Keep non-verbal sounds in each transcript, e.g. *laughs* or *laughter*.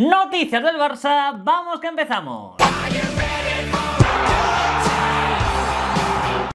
Noticias del Barça, vamos que empezamos.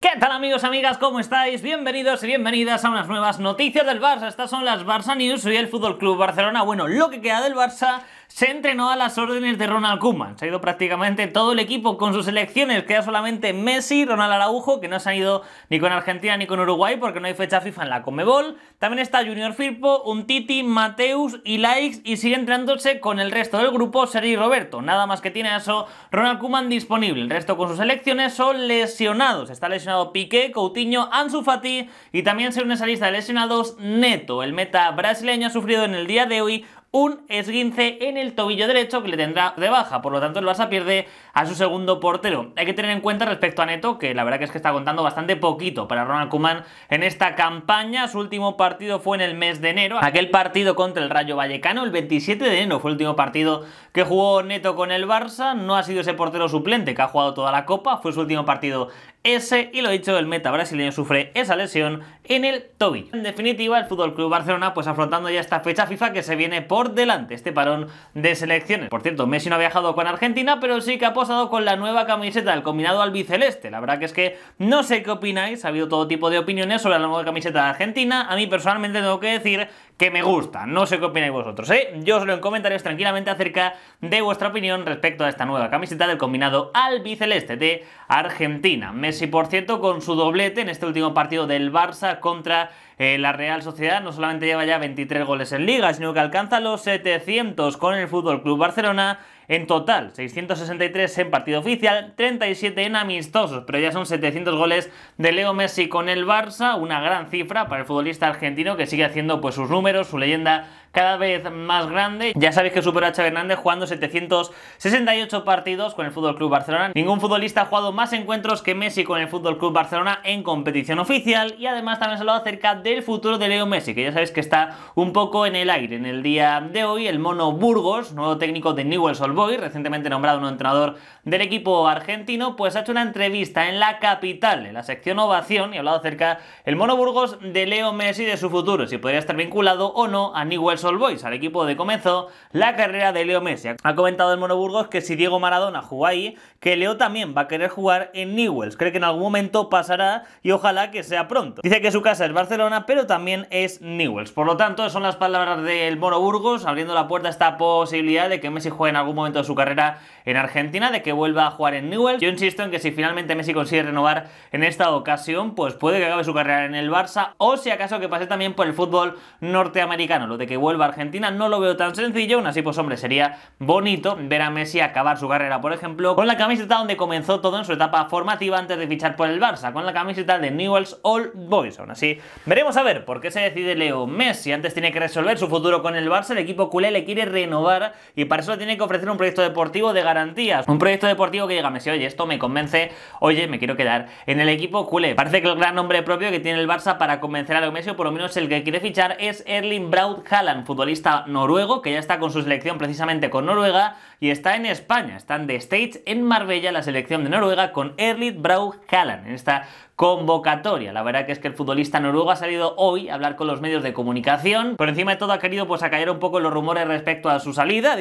¿Qué tal amigos, amigas? ¿Cómo estáis? Bienvenidos y bienvenidas a unas nuevas noticias del Barça. Estas son las Barça News, y el Fútbol Club Barcelona. Bueno, lo que queda del Barça se entrenó a las órdenes de Ronald Koeman. Se ha ido prácticamente todo el equipo con sus selecciones. Queda solamente Messi, Ronald Araujo, que no se ha ido ni con Argentina ni con Uruguay porque no hay fecha FIFA en la Comebol. También está Junior Firpo, Untiti, Mateus y Laix y sigue entrenándose con el resto del grupo Sergi Roberto. Nada más que tiene eso Ronald Koeman disponible. El resto con sus selecciones son lesionados. Está lesionado Piqué, Coutinho, Ansu Fati y también se une a esa lista de lesionados Neto. El meta brasileño ha sufrido en el día de hoy un esguince en el tobillo derecho que le tendrá de baja, por lo tanto el Barça pierde a su segundo portero. Hay que tener en cuenta respecto a Neto, que la verdad es que está contando bastante poquito para Ronald Kuman en esta campaña, su último partido fue en el mes de enero, aquel partido contra el Rayo Vallecano, el 27 de enero fue el último partido que jugó Neto con el Barça, no ha sido ese portero suplente que ha jugado toda la Copa, fue su último partido ese y lo dicho, el meta brasileño sufre esa lesión en el tobillo. En definitiva, el Fútbol Club Barcelona, pues afrontando ya esta fecha FIFA que se viene por delante, este parón de selecciones. Por cierto, Messi no ha viajado con Argentina, pero sí que ha posado con la nueva camiseta del combinado albiceleste. La verdad que es que no sé qué opináis, ha habido todo tipo de opiniones sobre la nueva camiseta de Argentina. A mí personalmente tengo que decir que me gusta. No sé qué opináis vosotros, ¿eh? Yo os lo en comentarios tranquilamente acerca de vuestra opinión respecto a esta nueva camiseta del combinado albiceleste de Argentina. Messi, por cierto, con su doblete en este último partido del Barça contra eh, la Real Sociedad, no solamente lleva ya 23 goles en liga, sino que alcanza los 700 con el Fútbol Club Barcelona en total, 663 en partido oficial, 37 en amistosos, pero ya son 700 goles de Leo Messi con el Barça, una gran cifra para el futbolista argentino que sigue haciendo pues sus números, su leyenda cada vez más grande. Ya sabéis que superó a Xavi Hernández jugando 768 partidos con el Fútbol Club Barcelona. Ningún futbolista ha jugado más encuentros que Messi con el Fútbol Club Barcelona en competición oficial y además también se ha hablado acerca del futuro de Leo Messi, que ya sabéis que está un poco en el aire. En el día de hoy, el mono Burgos, nuevo técnico de Newell's Old recientemente nombrado un entrenador del equipo argentino, pues ha hecho una entrevista en la capital, en la sección Ovación, y ha hablado acerca el mono Burgos de Leo Messi de su futuro, si podría estar vinculado o no a Newell's Boys, al equipo de comenzó la carrera de Leo Messi. Ha comentado el Monoburgos que si Diego Maradona jugó ahí, que Leo también va a querer jugar en Newells. Cree que en algún momento pasará y ojalá que sea pronto. Dice que su casa es Barcelona, pero también es Newells. Por lo tanto, son las palabras del Monoburgos, abriendo la puerta a esta posibilidad de que Messi juegue en algún momento de su carrera en Argentina, de que vuelva a jugar en Newells. Yo insisto en que si finalmente Messi consigue renovar en esta ocasión, pues puede que acabe su carrera en el Barça o si acaso que pase también por el fútbol norteamericano, lo de que vuelva Argentina. No lo veo tan sencillo, aún así pues hombre, sería bonito ver a Messi acabar su carrera, por ejemplo, con la camiseta donde comenzó todo en su etapa formativa antes de fichar por el Barça, con la camiseta de Newell's All Boys. Aún así, veremos a ver por qué se decide Leo Messi. Antes tiene que resolver su futuro con el Barça, el equipo culé le quiere renovar y para eso tiene que ofrecer un proyecto deportivo de garantías, un proyecto deportivo que diga Messi, oye, esto me convence, oye, me quiero quedar en el equipo culé. Parece que el gran nombre propio que tiene el Barça para convencer a Leo Messi, o por lo menos el que quiere fichar, es Erling Braut Haaland, futbolista noruego que ya está con su selección precisamente con Noruega y está en España. Están de States en Marbella la selección de Noruega con Erlit Brau Haaland en esta convocatoria. La verdad que es que el futbolista noruego ha salido hoy a hablar con los medios de comunicación. Por encima de todo ha querido pues acallar un poco los rumores respecto a su salida.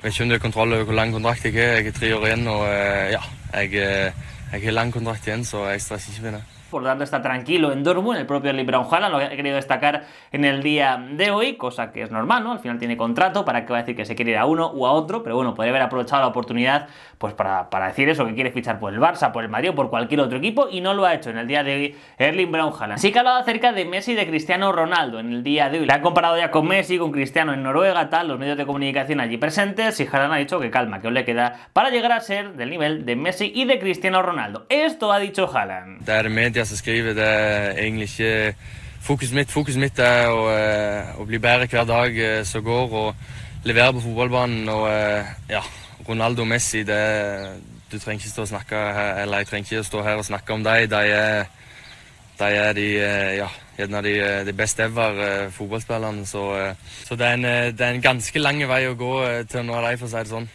Por lo tanto, está tranquilo en Dortmund. El propio Erling Brown Haaland lo ha querido destacar en el día de hoy, cosa que es normal, ¿no? Al final tiene contrato, ¿para qué va a decir que se quiere ir a uno u a otro? Pero bueno, podría haber aprovechado la oportunidad pues para, decir eso, que quiere fichar por el Barça, por el Madrid o por cualquier otro equipo, y no lo ha hecho en el día de hoy Erling Brown Haaland. Sí que ha hablado acerca de Messi y de Cristiano Ronaldo en el día de hoy. La ha comparado ya con Messi, con Cristiano en Noruega, tal, los medios de comunicación allí presentes, y Haaland ha dicho que calma, que le queda para llegar a ser del nivel de Messi y de Cristiano Ronaldo. Esto ha dicho Haaland. jeg som skriver. Det er egentlig ikke fokuset mitt. Fokuset mitt er å, eh, å, bli bedre hver dag eh, som går, og levere på fotballbanen. Og eh, ja, Ronaldo og Messi, det, du trenger ikke stå og snakke Eller jeg trenger ikke stå her og snakke om dem. De er de er de, ja, gjerne de, de best ever fotballspillerne. Så, så det, er en, det, er en, ganske lang vei å gå til å nå dem, for å si det sånn.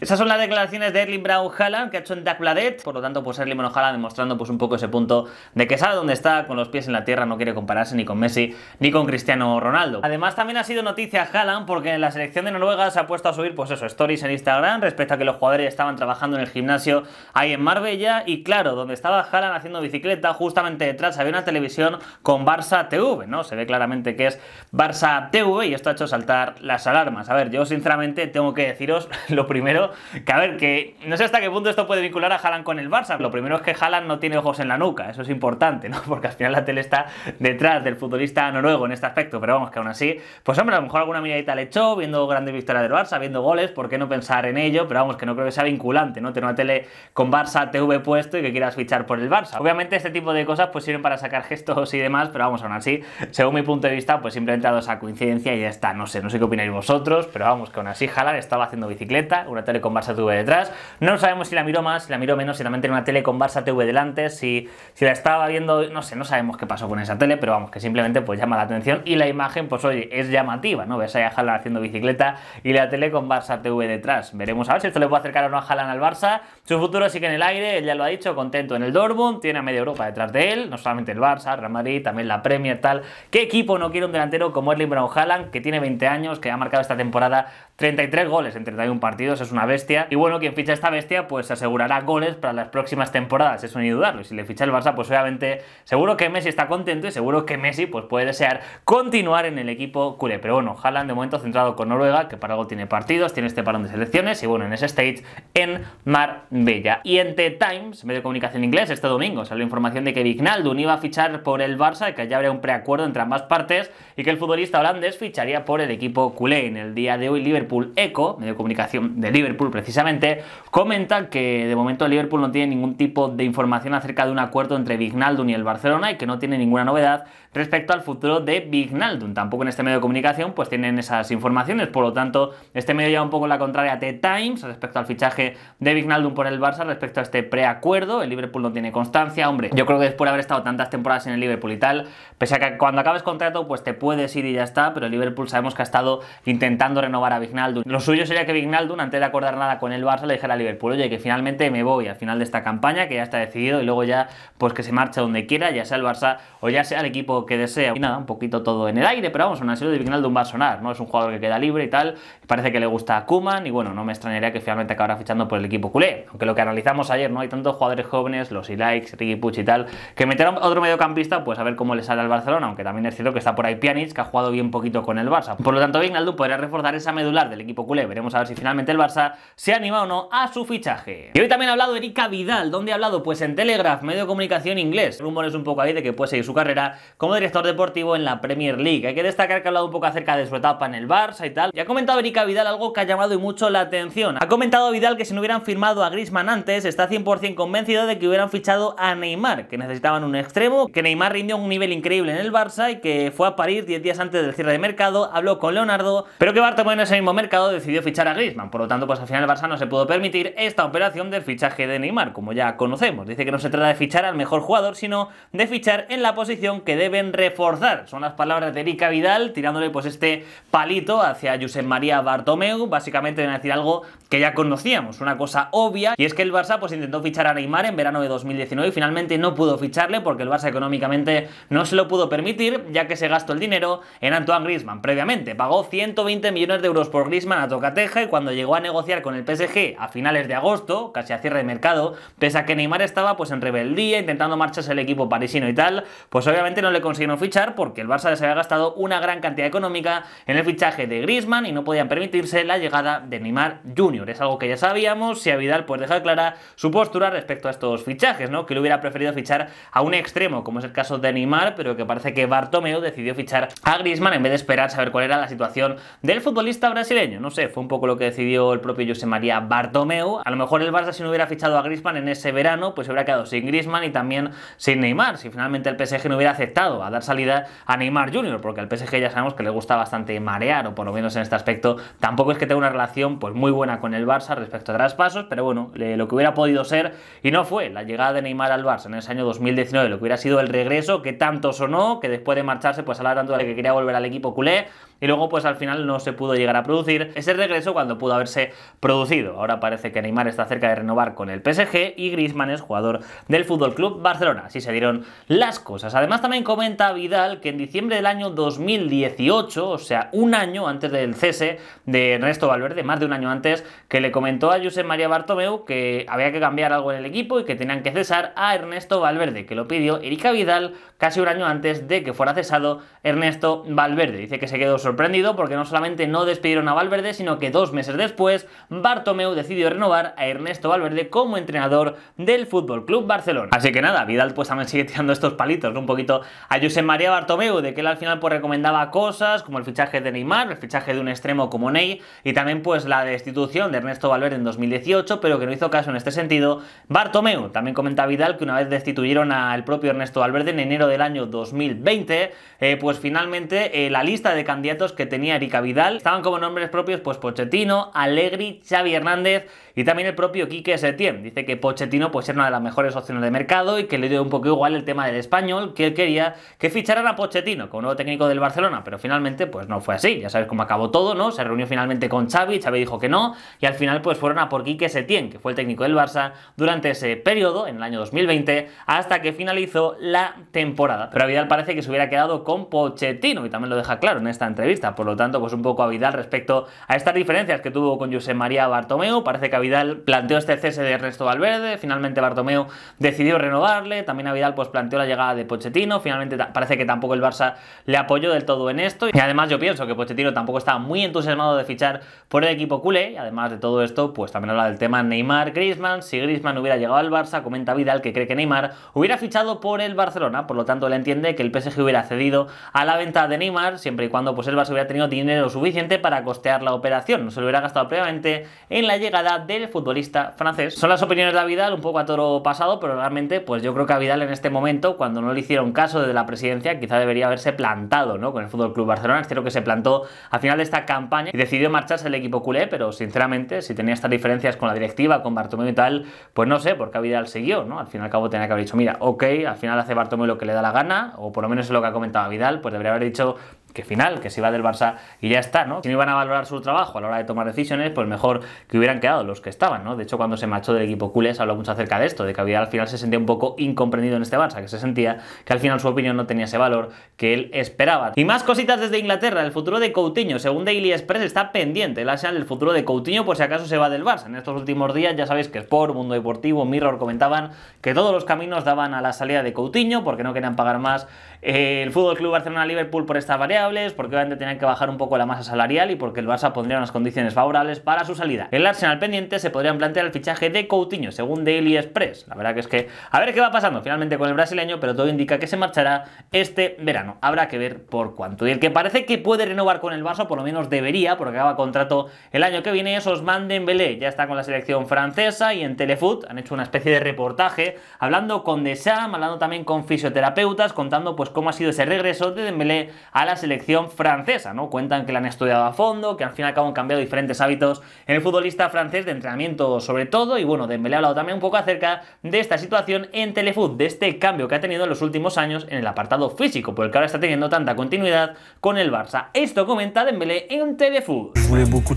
Esas son las declaraciones de Erling Brown Haaland que ha hecho en Bladet. Por lo tanto, pues Erling Brown Haaland demostrando pues un poco ese punto de que sabe dónde está, con los pies en la tierra, no quiere compararse ni con Messi ni con Cristiano Ronaldo. Además, también ha sido noticia Haaland porque en la selección de Noruega se ha puesto a subir, pues eso, stories en Instagram respecto a que los jugadores estaban trabajando en el gimnasio ahí en Marbella. Y claro, donde estaba Haaland haciendo bicicleta, justamente detrás había una televisión con Barça TV, ¿no? Se ve claramente que es Barça TV y esto ha hecho saltar las alarmas. A ver, yo sinceramente tengo que deciros *laughs* lo primero que, a ver, que no sé hasta qué punto esto puede vincular a Haaland con el Barça. Lo primero es que Haaland no tiene ojos en la nuca, eso es importante, ¿no? *laughs* Porque al final la tele está detrás del futbolista noruego en este aspecto, pero vamos, que aún así, pues hombre, a lo mejor alguna miradita le echó, viendo grandes victorias del Barça, viendo goles, ¿por qué no pensar en ello? Pero vamos, que no creo que sea vinculante, ¿no? Tener una tele con Barça TV puesto y que quieras fichar por el Barça. Obviamente este tipo de cosas pues sirven para sacar gestos y demás, pero vamos, aún así, según mi punto de vista, pues simplemente ha dado esa coincidencia y ya está, no sé, no sé qué opináis vosotros, pero vamos, que aún así Haaland estaba haciendo bicicleta, una tele con Barça TV detrás. No sabemos si la miró más, si la miró menos, si también tenía una tele con Barça TV delante, si, si la estaba viendo, no sé, no sabemos qué pasó con esa tele, pero vamos, que simplemente pues llama la atención y la imagen, pues oye, es llamativa, ¿no? Ves ahí a Haaland haciendo bicicleta y la tele con Barça TV detrás. Veremos a ver si esto le puede acercar o no a Haaland al Barça. Su futuro sigue en el aire, él ya lo ha dicho, contento en el Dortmund, tiene a media Europa detrás de él, no solamente el Barça, Real Madrid, también la Premier, tal. ¿Qué equipo no quiere un delantero como Erling Brown Haaland, que tiene 20 años, que ha marcado esta temporada 33 goles en 31 partidos, es una bestia. Y bueno, quien ficha esta bestia, pues asegurará goles para las próximas temporadas, eso ni dudarlo. Y si le ficha el Barça, pues obviamente seguro que Messi está contento y seguro que Messi pues, puede desear continuar en el equipo culé. Pero bueno, Haaland de momento centrado con Noruega, que para algo tiene partidos, tiene este parón de selecciones y bueno, en ese stage en Marbella. Y en The Times, medio de comunicación inglés, este domingo salió información de que Vignaldun iba a fichar por el Barça, que ya habría un preacuerdo entre ambas partes y que el futbolista holandés ficharía por el equipo culé. En el día de hoy, Liverpool ECO, medio de comunicación de Liverpool precisamente, comenta que de momento Liverpool no tiene ningún tipo de información acerca de un acuerdo entre Vignaldo y el Barcelona y que no tiene ninguna novedad respecto al futuro de Vignaldum. Tampoco en este medio de comunicación pues tienen esas informaciones, por lo tanto este medio lleva un poco la contraria a The Times respecto al fichaje de Vignaldum por el Barça respecto a este preacuerdo. El Liverpool no tiene constancia, hombre, yo creo que después de haber estado tantas temporadas en el Liverpool y tal, pese a que cuando acabes contrato pues te puedes ir y ya está, pero el Liverpool sabemos que ha estado intentando renovar a Vignaldum. Lo suyo sería que Vignaldun, antes de acordar nada con el Barça le dijera a Liverpool, oye, que finalmente me voy al final de esta campaña, que ya está decidido y luego ya pues que se marche donde quiera, ya sea el Barça o ya sea el equipo que desea. Y nada, un poquito todo en el aire, pero vamos, una serie de Vignaldum va a sonar, ¿no? Es un jugador que queda libre y tal, parece que le gusta a Kuman y bueno, no me extrañaría que finalmente acabara fichando por el equipo culé, aunque lo que analizamos ayer, ¿no? Hay tantos jugadores jóvenes, los Ilaix, Ricky Puch y tal, que meter otro mediocampista, pues a ver cómo le sale al Barcelona, aunque también es cierto que está por ahí Pjanic, que ha jugado bien poquito con el Barça. Por lo tanto, Vignaldum podría reforzar esa medular del equipo culé, veremos a ver si finalmente el Barça se anima o no a su fichaje. Y hoy también ha hablado Erika Vidal, donde ha hablado? Pues en Telegraph, medio de comunicación inglés. Rumores un poco ahí de que puede seguir su carrera como director deportivo en la Premier League. Hay que destacar que ha hablado un poco acerca de su etapa en el Barça y tal. Y ha comentado Erika Vidal algo que ha llamado y mucho la atención. Ha comentado Vidal que si no hubieran firmado a Griezmann antes, está 100% convencido de que hubieran fichado a Neymar, que necesitaban un extremo, que Neymar rindió un nivel increíble en el Barça y que fue a París 10 días antes del cierre de mercado, habló con Leonardo, pero que Bartomeu en ese mismo mercado decidió fichar a Grisman. Por lo tanto, pues al final el Barça no se pudo permitir esta operación del fichaje de Neymar, como ya conocemos. Dice que no se trata de fichar al mejor jugador, sino de fichar en la posición que debe reforzar. Son las palabras de Erika Vidal tirándole pues este palito hacia Josep María Bartomeu. Básicamente deben decir algo que ya conocíamos, una cosa obvia, y es que el Barça pues intentó fichar a Neymar en verano de 2019 y finalmente no pudo ficharle porque el Barça económicamente no se lo pudo permitir, ya que se gastó el dinero en Antoine Griezmann previamente. Pagó 120 millones de euros por Griezmann a Tocateja y cuando llegó a negociar con el PSG a finales de agosto, casi a cierre de mercado, pese a que Neymar estaba pues en rebeldía, intentando marcharse el equipo parisino y tal, pues obviamente no le consiguieron fichar porque el Barça se había gastado una gran cantidad económica en el fichaje de Griezmann y no podían permitirse la llegada de Neymar Jr. Es algo que ya sabíamos si a Vidal pues deja clara su postura respecto a estos fichajes, ¿no? Que le hubiera preferido fichar a un extremo, como es el caso de Neymar, pero que parece que Bartomeu decidió fichar a Griezmann en vez de esperar saber cuál era la situación del futbolista brasileño. No sé, fue un poco lo que decidió el propio José María Bartomeu. A lo mejor el Barça si no hubiera fichado a Griezmann en ese verano, pues se hubiera quedado sin Griezmann y también sin Neymar, si finalmente el PSG no hubiera aceptado a dar salida a Neymar Jr., porque al PSG ya sabemos que le gusta bastante marear, o por lo menos en este aspecto tampoco es que tenga una relación pues muy buena con el Barça respecto a traspasos, pero bueno, lo que hubiera podido ser y no fue la llegada de Neymar al Barça en ese año 2019, lo que hubiera sido el regreso que tanto sonó, que después de marcharse pues hablar tanto de que quería volver al equipo culé, y luego pues al final no se pudo llegar a producir ese regreso cuando pudo haberse producido. Ahora parece que Neymar está cerca de renovar con el PSG y Griezmann es jugador del Fútbol Club Barcelona. Así se dieron las cosas. Además también comenta Vidal que en diciembre del año 2018, o sea, un año antes del cese de Ernesto Valverde, más de un año antes, que le comentó a Josep María Bartomeu que había que cambiar algo en el equipo y que tenían que cesar a Ernesto Valverde, que lo pidió Erika Vidal casi un año antes de que fuera cesado Ernesto Valverde. Dice que se quedó sorprendido sorprendido porque no solamente no despidieron a Valverde, sino que dos meses después Bartomeu decidió renovar a Ernesto Valverde como entrenador del FC Barcelona. Así que nada, Vidal pues también sigue *laughs* tirando estos palitos, un poquito a Josep María Bartomeu, de que él al final pues recomendaba cosas como el fichaje de Neymar, el fichaje de un extremo como Ney y también pues la destitución de Ernesto Valverde en 2018, pero que no hizo caso en este sentido. Bartomeu también comenta Vidal que una vez destituyeron al propio Ernesto Valverde en enero del año 2020, eh, pues finalmente eh, la lista de candidatos que tenía Erika Vidal. Estaban como nombres propios pues Pochettino, Allegri, Xavi Hernández y también el propio Quique Setién dice que Pochettino pues era una de las mejores opciones de mercado y que le dio un poco igual el tema del español, que él quería que ficharan a Pochettino como nuevo técnico del Barcelona, pero finalmente pues no fue así, ya sabes cómo acabó todo, ¿no? Se reunió finalmente con Xavi, Xavi dijo que no y al final pues fueron a por Quique Setién, que fue el técnico del Barça durante ese periodo en el año 2020 hasta que finalizó la temporada. Pero a Vidal parece que se hubiera quedado con Pochettino y también lo deja claro en esta entrevista, por lo tanto pues un poco a Vidal respecto a estas diferencias que tuvo con José María Bartomeu, parece que Vidal planteó este cese de Ernesto Valverde, finalmente Bartomeu decidió renovarle, también a Vidal pues planteó la llegada de Pochettino, finalmente parece que tampoco el Barça le apoyó del todo en esto y además yo pienso que Pochettino tampoco estaba muy entusiasmado de fichar por el equipo culé y además de todo esto pues también habla del tema Neymar, Griezmann, si Griezmann hubiera llegado al Barça, comenta Vidal que cree que Neymar hubiera fichado por el Barcelona, por lo tanto él entiende que el PSG hubiera cedido a la venta de Neymar siempre y cuando pues el Barça hubiera tenido dinero suficiente para costear la operación, no se lo hubiera gastado previamente en la llegada de del futbolista francés. Son las opiniones de Vidal un poco a toro pasado, pero realmente pues yo creo que a Vidal en este momento, cuando no le hicieron caso desde la presidencia, quizá debería haberse plantado ¿no? con el Fútbol Club Barcelona. Es cierto que se plantó al final de esta campaña y decidió marcharse el equipo culé, pero sinceramente, si tenía estas diferencias con la directiva, con Bartomeu y tal, pues no sé, porque a Vidal siguió, ¿no? Al fin y al cabo tenía que haber dicho, mira, ok, al final hace Bartomeu lo que le da la gana, o por lo menos es lo que ha comentado Vidal, pues debería haber dicho, que final, que se iba del Barça y ya está, ¿no? Si no iban a valorar su trabajo a la hora de tomar decisiones, pues mejor que hubieran quedado los que estaban, ¿no? De hecho, cuando se marchó del equipo culés habló mucho acerca de esto, de que al final se sentía un poco incomprendido en este Barça, que se sentía que al final su opinión no tenía ese valor que él esperaba. Y más cositas desde Inglaterra, el futuro de Coutinho, según Daily Express está pendiente el Arsenal del futuro de Coutinho por si acaso se va del Barça. En estos últimos días ya sabéis que Sport, Mundo Deportivo, Mirror comentaban que todos los caminos daban a la salida de Coutinho porque no querían pagar más eh, el Fútbol Club Barcelona-Liverpool por esta variable porque obviamente tenían que bajar un poco la masa salarial y porque el Barça pondría unas condiciones favorables para su salida. En el Arsenal pendiente se podrían plantear el fichaje de Coutinho, según Daily Express. La verdad que es que, a ver qué va pasando finalmente con el brasileño, pero todo indica que se marchará este verano. Habrá que ver por cuánto. Y el que parece que puede renovar con el Barça, por lo menos debería, porque acaba contrato el año que viene, es Osman Dembélé. Ya está con la selección francesa y en Telefoot han hecho una especie de reportaje hablando con Deschamps, hablando también con fisioterapeutas, contando pues cómo ha sido ese regreso de Dembélé a la selección selección francesa, ¿no? Cuentan que la han estudiado a fondo, que al fin y al cabo han cambiado diferentes hábitos en el futbolista francés de entrenamiento sobre todo, y bueno, Dembélé ha hablado también un poco acerca de esta situación en Telefut, de este cambio que ha tenido en los últimos años en el apartado físico, porque ahora está teniendo tanta continuidad con el Barça. Esto comenta Dembélé en Telefut. beaucoup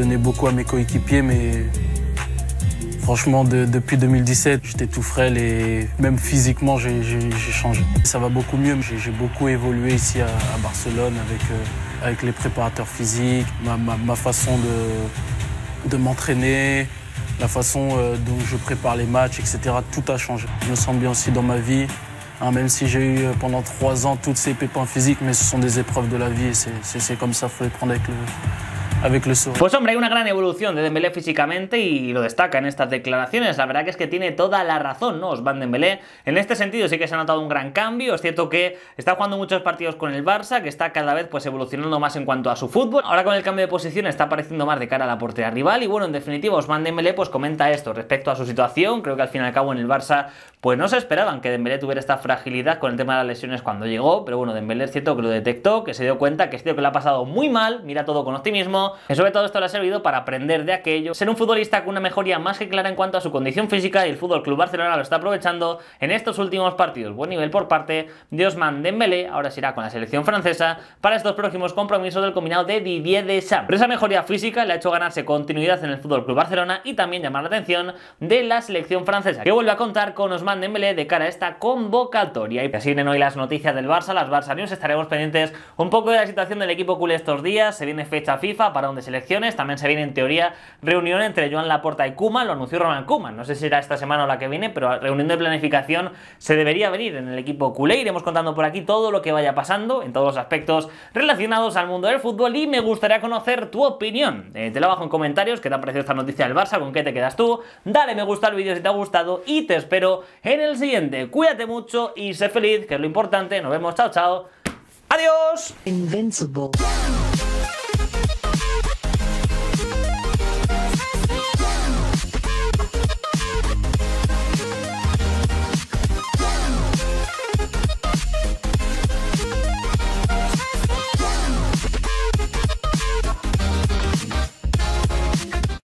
beaucoup Franchement, depuis 2017, j'étais tout frêle et même physiquement, j'ai changé. Ça va beaucoup mieux. J'ai beaucoup évolué ici à, Barcelone avec, euh, avec les préparateurs physiques, ma, façon de, de m'entraîner, la façon euh, dont je prépare les matchs, etc. Tout a changé. Je me sens bien aussi dans ma vie. Hein, même si j'ai eu euh, pendant trois ans toutes ces pépins physiques, mais ce sont des épreuves de la vie et c'est comme ça, faut les prendre avec le, Pues hombre, hay una gran evolución de Dembélé físicamente y lo destaca en estas declaraciones. La verdad que es que tiene toda la razón, ¿no? Osvan Dembélé. En este sentido sí que se ha notado un gran cambio. Es cierto que está jugando muchos partidos con el Barça, que está cada vez pues evolucionando más en cuanto a su fútbol. Ahora con el cambio de posición está apareciendo más de cara a la portería rival y bueno, en definitiva Osman Dembélé pues comenta esto respecto a su situación. Creo que al fin y al cabo en el Barça pues no se esperaban que Dembélé tuviera esta fragilidad con el tema de las lesiones cuando llegó, pero bueno, Dembélé es cierto que lo detectó, que se dio cuenta, que es cierto que lo ha pasado muy mal, mira todo con optimismo y que sobre todo esto le ha servido para aprender de aquello, ser un futbolista con una mejoría más que clara en cuanto a su condición física y el Fútbol Club Barcelona lo está aprovechando en estos últimos partidos. Buen nivel por parte de Osman Dembélé, ahora se irá con la selección francesa para estos próximos compromisos del combinado de Didier Deschamps. Pero esa mejoría física le ha hecho ganarse continuidad en el Fútbol Club Barcelona y también llamar la atención de la selección francesa, que vuelve a contar con Osman Dembélé de cara a esta convocatoria. Y así siguen hoy las noticias del Barça, las Barça News, estaremos pendientes un poco de la situación del equipo culé estos días, se viene fecha FIFA, para de selecciones. También se viene, en teoría, reunión entre Joan Laporta y Kuma, Lo anunció Ronald Kuma, No sé si será esta semana o la que viene, pero reunión de planificación se debería venir en el equipo culé. Iremos contando por aquí todo lo que vaya pasando en todos los aspectos relacionados al mundo del fútbol. Y me gustaría conocer tu opinión. Eh, te lo bajo en comentarios. ¿Qué te ha parecido esta noticia del Barça? ¿Con qué te quedas tú? Dale me gusta al vídeo si te ha gustado. Y te espero en el siguiente. Cuídate mucho y sé feliz, que es lo importante. Nos vemos. Chao, chao. Adiós.